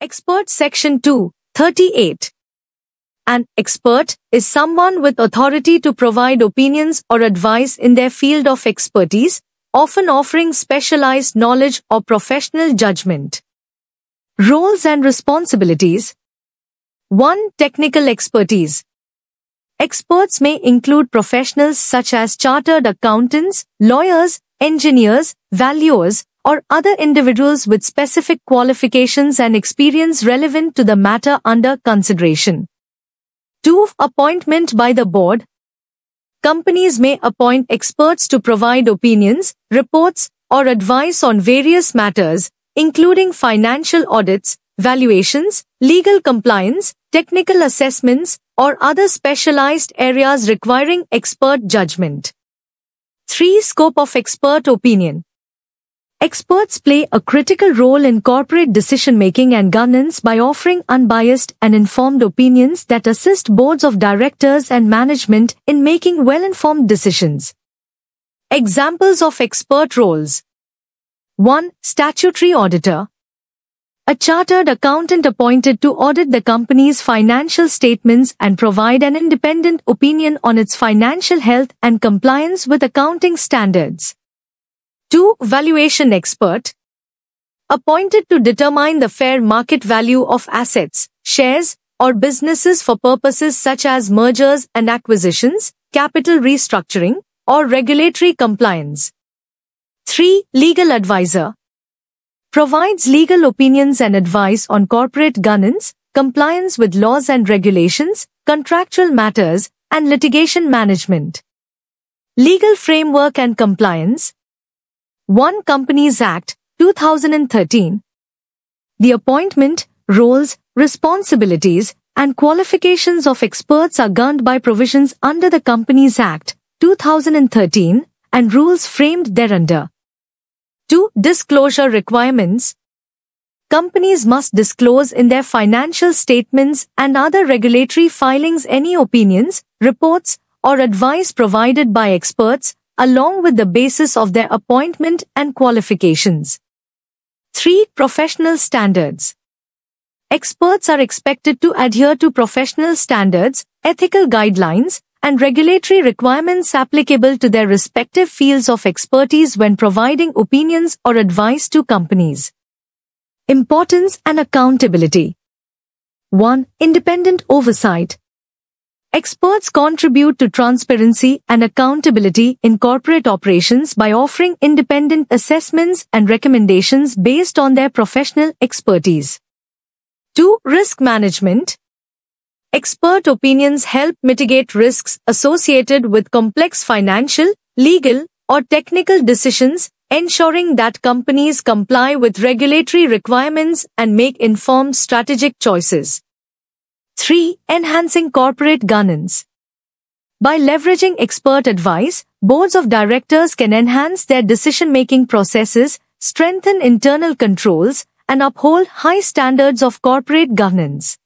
Expert Section 2, 38. An expert is someone with authority to provide opinions or advice in their field of expertise, often offering specialized knowledge or professional judgment. Roles and responsibilities. 1. Technical expertise. Experts may include professionals such as chartered accountants, lawyers, engineers, valuers, or other individuals with specific qualifications and experience relevant to the matter under consideration. 2. Appointment by the board. Companies may appoint experts to provide opinions, reports, or advice on various matters, including financial audits, valuations, legal compliance, technical assessments, or other specialized areas requiring expert judgment. 3. Scope of expert opinion. Experts play a critical role in corporate decision-making and governance by offering unbiased and informed opinions that assist boards of directors and management in making well-informed decisions. Examples of expert roles 1. Statutory Auditor A chartered accountant appointed to audit the company's financial statements and provide an independent opinion on its financial health and compliance with accounting standards. 2. Valuation expert appointed to determine the fair market value of assets, shares, or businesses for purposes such as mergers and acquisitions, capital restructuring, or regulatory compliance. 3. Legal advisor provides legal opinions and advice on corporate governance, compliance with laws and regulations, contractual matters, and litigation management. Legal framework and compliance one Companies Act, 2013. The appointment, roles, responsibilities, and qualifications of experts are governed by provisions under the Companies Act, 2013, and rules framed thereunder. 2. Disclosure requirements. Companies must disclose in their financial statements and other regulatory filings any opinions, reports, or advice provided by experts, along with the basis of their appointment and qualifications. 3. Professional standards. Experts are expected to adhere to professional standards, ethical guidelines, and regulatory requirements applicable to their respective fields of expertise when providing opinions or advice to companies. Importance and accountability. 1. Independent oversight. Experts contribute to transparency and accountability in corporate operations by offering independent assessments and recommendations based on their professional expertise. 2. Risk management. Expert opinions help mitigate risks associated with complex financial, legal, or technical decisions, ensuring that companies comply with regulatory requirements and make informed strategic choices. 3. Enhancing corporate governance. By leveraging expert advice, boards of directors can enhance their decision-making processes, strengthen internal controls, and uphold high standards of corporate governance.